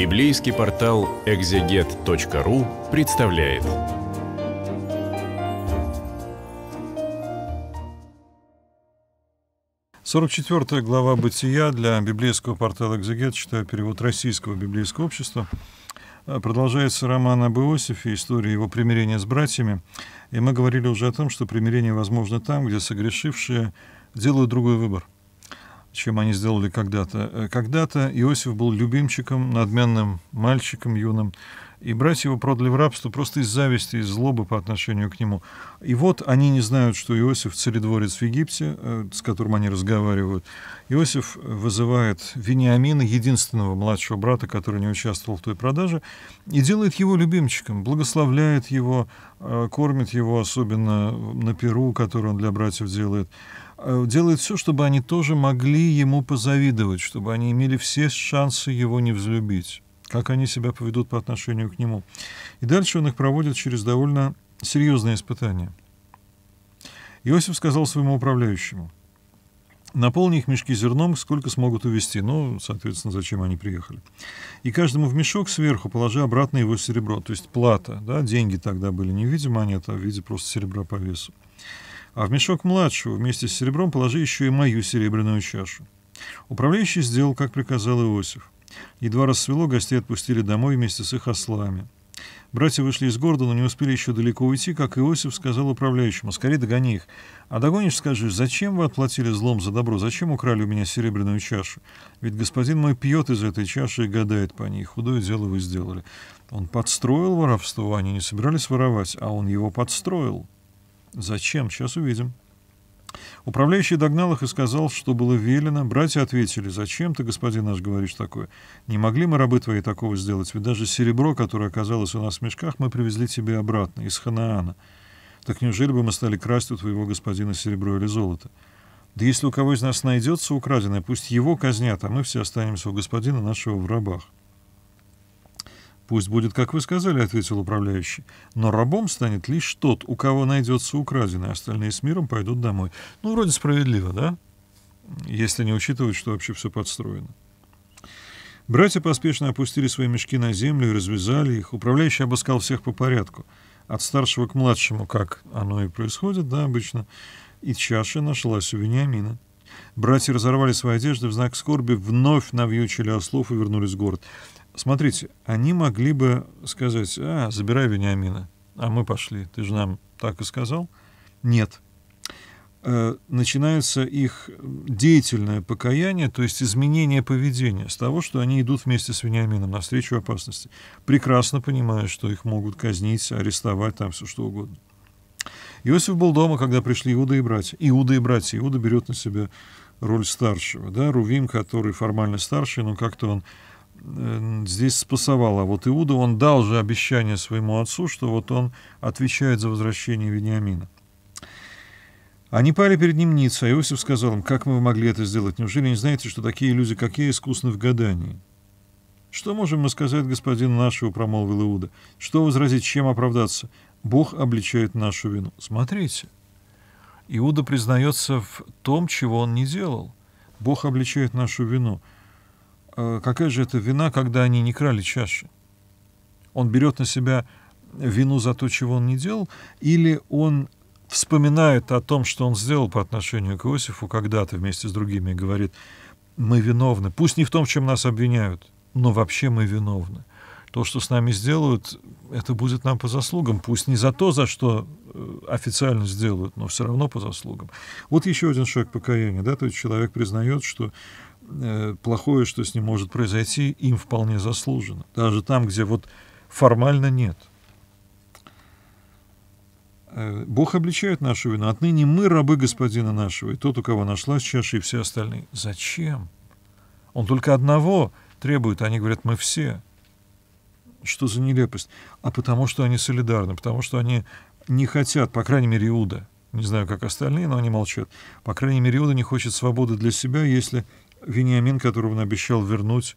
Библейский портал exeget.ru представляет. Сорок четвертая глава «Бытия» для библейского портала «Экзегет», читаю перевод российского библейского общества. А, продолжается роман об Иосифе, история его примирения с братьями. И мы говорили уже о том, что примирение возможно там, где согрешившие делают другой выбор – чем они сделали когда-то. Э, когда-то Иосиф был любимчиком, надменным мальчиком юным, и братья его продали в рабство просто из зависти, из злобы по отношению к нему. И вот они не знают, что Иосиф царедворец в Египте, э, с которым они разговаривают. Иосиф вызывает Вениамина, единственного младшего брата, который не участвовал в той продаже, и делает его любимчиком, благословляет его, э, кормит его особенно на перу, который он для братьев делает. Э, делает все, чтобы они тоже могли ему позавидовать, чтобы они имели все шансы его не взлюбить, как они себя поведут по отношению к нему. И дальше он их проводит через довольно серьезные испытания. Иосиф сказал своему управляющему, наполни их мешки зерном, сколько смогут увезти, ну, соответственно, зачем они приехали. И каждому в мешок сверху положи обратно его серебро, то есть плата, да, деньги тогда были не в виде монет, а в виде просто серебра по весу. А в мешок младшего вместе с серебром положи еще и мою серебряную чашу. Управляющий сделал, как приказал Иосиф. Едва рассвело, гостей отпустили домой вместе с их ослами. Братья вышли из города, но не успели еще далеко уйти, как Иосиф сказал управляющему, «Скорее догони их. А догонишь, скажи, зачем вы отплатили злом за добро, зачем украли у меня серебряную чашу? Ведь господин мой пьет из этой чаши и гадает по ней. Худое дело вы сделали». Он подстроил воровство, а они не собирались воровать, а он его подстроил. Зачем? Сейчас увидим. Управляющий догнал их и сказал, что было велено. Братья ответили, зачем ты, господин наш, говоришь такое? Не могли мы, рабы твои, такого сделать? Ведь даже серебро, которое оказалось у нас в мешках, мы привезли тебе обратно, из Ханаана. Так неужели бы мы стали красть у твоего господина серебро или золото? Да если у кого из нас найдется украденное, пусть его казнят, а мы все останемся у господина нашего в рабах. «Пусть будет, как вы сказали», — ответил управляющий. «Но рабом станет лишь тот, у кого найдется украденное, остальные с миром пойдут домой». Ну, вроде справедливо, да? Если не учитывать, что вообще все подстроено. Братья поспешно опустили свои мешки на землю и развязали их. Управляющий обыскал всех по порядку. От старшего к младшему, как оно и происходит, да, обычно. И чаша нашлась у Вениамина. Братья разорвали свои одежды в знак скорби, вновь навьючили ослов и вернулись в город. Смотрите, они могли бы сказать, а, забирай Вениамина, а мы пошли, ты же нам так и сказал. Нет. Э, начинается их деятельное покаяние, то есть изменение поведения с того, что они идут вместе с Вениамином навстречу опасности, прекрасно понимая, что их могут казнить, арестовать, там все что угодно. Иосиф был дома, когда пришли Иуда и братья. Иуда и братья. Иуда берет на себя роль старшего. Да? Рувим, который формально старший, но как-то он Э, здесь спасовал. вот Иуда, он дал же обещание своему отцу, что вот он отвечает за возвращение Вениамина. Они пали перед ним ниц, а Иосиф сказал им, как мы могли это сделать? Неужели не знаете, что такие люди, как я, искусны в гадании? Что можем мы сказать господину нашего, промолвил Иуда? Что возразить, чем оправдаться? Бог обличает нашу вину. Смотрите, Иуда признается в том, чего он не делал. Бог обличает нашу вину. Э, какая же это вина, когда они не крали чаши? Он берет на себя вину за то, чего он не делал, или он вспоминает о том, что он сделал по отношению к Иосифу когда-то вместе с другими и говорит, мы виновны, пусть не в том, чем нас обвиняют, но вообще мы виновны. То, что с нами сделают, это будет нам по заслугам, пусть не за то, за что э, официально сделают, но все равно по заслугам. Вот еще один шаг покаяния, да, то есть человек признает, что Э, плохое, что с ним может произойти, им вполне заслужено. Даже там, где вот формально нет. Э, Бог обличает нашу вину. Отныне мы рабы Господина нашего, и тот, у кого нашлась чаша, и все остальные. Зачем? Он только одного требует, а они говорят, мы все. Что за нелепость? А потому что они солидарны, потому что они не хотят, по крайней мере, Иуда. Не знаю, как остальные, но они молчат. По крайней мере, Иуда не хочет свободы для себя, если Вениамин, которого он обещал вернуть,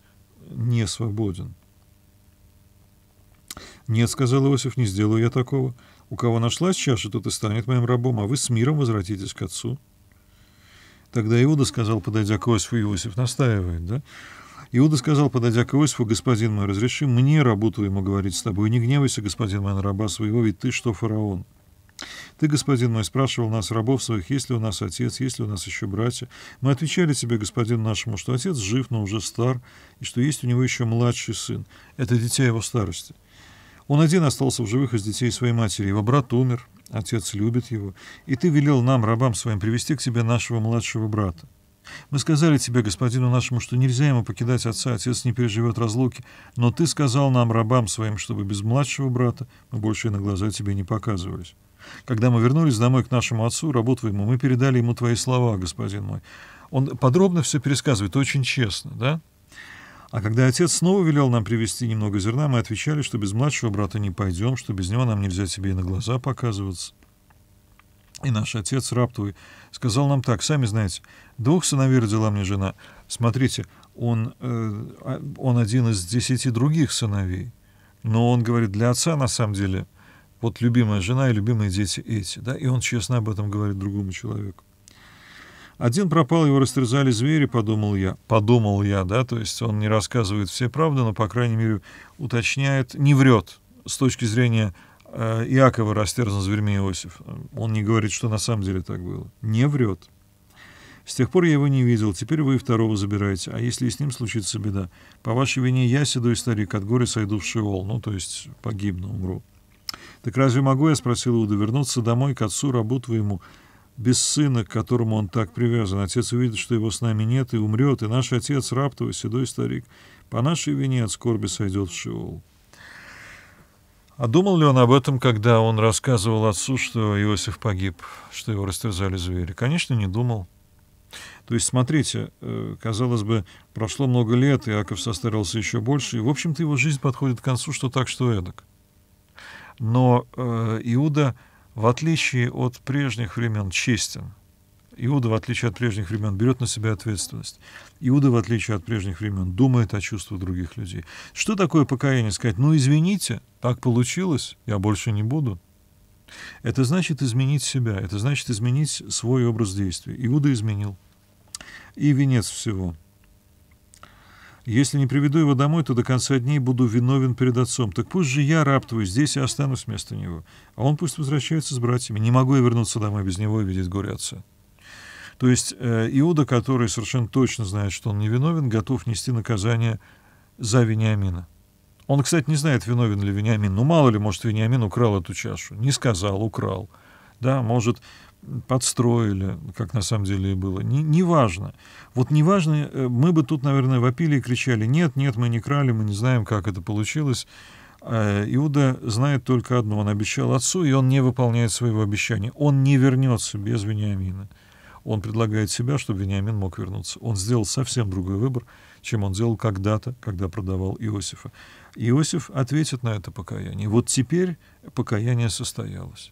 не свободен. «Нет», — сказал Иосиф, — «не сделаю я такого. У кого нашлась чаша, тот и станет моим рабом, а вы с миром возвратитесь к отцу». Тогда Иуда сказал, подойдя к Иосифу, Иосиф настаивает, да? Иуда сказал, подойдя к Иосифу, «Господин мой, разреши мне, работу ему говорить с тобой, не гневайся, господин мой, на раба своего, ведь ты что, фараон?» Ты, господин мой, спрашивал нас, рабов своих, есть ли у нас отец, есть ли у нас еще братья. Мы отвечали тебе, господин нашему, что отец жив, но уже стар, и что есть у него еще младший сын. Это дитя его старости. Он один остался в живых из детей своей матери. Его брат умер, отец любит его. И ты велел нам, рабам своим, привести к тебе нашего младшего брата. Мы сказали тебе, господину нашему, что нельзя ему покидать отца, отец не переживет разлуки, но ты сказал нам, рабам своим, чтобы без младшего брата мы больше и на глаза тебе не показывались. Когда мы вернулись домой к нашему отцу, рабу твоему, мы передали ему твои слова, господин мой. Он подробно все пересказывает, очень честно, да? А когда отец снова велел нам привезти немного зерна, мы отвечали, что без младшего брата не пойдем, что без него нам нельзя тебе и на глаза показываться. И наш отец, раб твой, сказал нам так, сами знаете, двух сыновей родила мне жена. Смотрите, он, э, а, он один из десяти других сыновей. Но он говорит, для отца на самом деле вот любимая жена и любимые дети эти. Да? И он честно об этом говорит другому человеку. Один пропал, его растерзали звери, подумал я. Подумал я, да, то есть он не рассказывает все правды, но, по крайней мере, уточняет, не врет с точки зрения Э, Иакова растерзан зверьми Иосиф. Он не говорит, что на самом деле так было. Не врет. С тех пор я его не видел, теперь вы и второго забираете. А если и с ним случится беда? По вашей вине я, седой старик, от горя сойду в Шиол, ну, то есть погибну, умру. Так разве могу, я спросил Иуда, вернуться домой к отцу, рабу твоему, без сына, к которому он так привязан? Отец увидит, что его с нами нет, и умрет, и наш отец, раб твой, седой старик, по нашей вине от скорби сойдет в Шиол. А думал ли он об этом, когда он рассказывал отцу, что Иосиф погиб, что его растерзали звери? Конечно, не думал. То есть, смотрите, э, казалось бы, прошло много лет, Иаков состарился еще больше, и, в общем-то, его жизнь подходит к концу, что так, что эдак. Но э, Иуда, в отличие от прежних времен, честен. Иуда, в отличие от прежних времен, берет на себя ответственность. Иуда, в отличие от прежних времен, думает о чувствах других людей. Что такое покаяние? Сказать, ну извините, так получилось, я больше не буду. Это значит изменить себя, это значит изменить свой образ действий. Иуда изменил. И венец всего. Если не приведу его домой, то до конца дней буду виновен перед отцом. Так пусть же я раб твой, здесь и останусь вместо него. А он пусть возвращается с братьями. Не могу я вернуться домой без него и видеть горе отца. То есть э, Иуда, который совершенно точно знает, что он невиновен, готов нести наказание за Вениамина. Он, кстати, не знает, виновен ли Вениамин. Ну, мало ли, может, Вениамин украл эту чашу. Не сказал, украл. Да, может, подстроили, как на самом деле и было. Не, неважно. Вот неважно, э, мы бы тут, наверное, вопили и кричали, нет, нет, мы не крали, мы не знаем, как это получилось. А, Иуда знает только одно, он обещал отцу, и он не выполняет своего обещания. Он не вернется без Вениамина. Он предлагает себя, чтобы Вениамин мог вернуться. Он сделал совсем другой выбор, чем он делал когда-то, когда продавал Иосифа. Иосиф ответит на это покаяние. Вот теперь покаяние состоялось.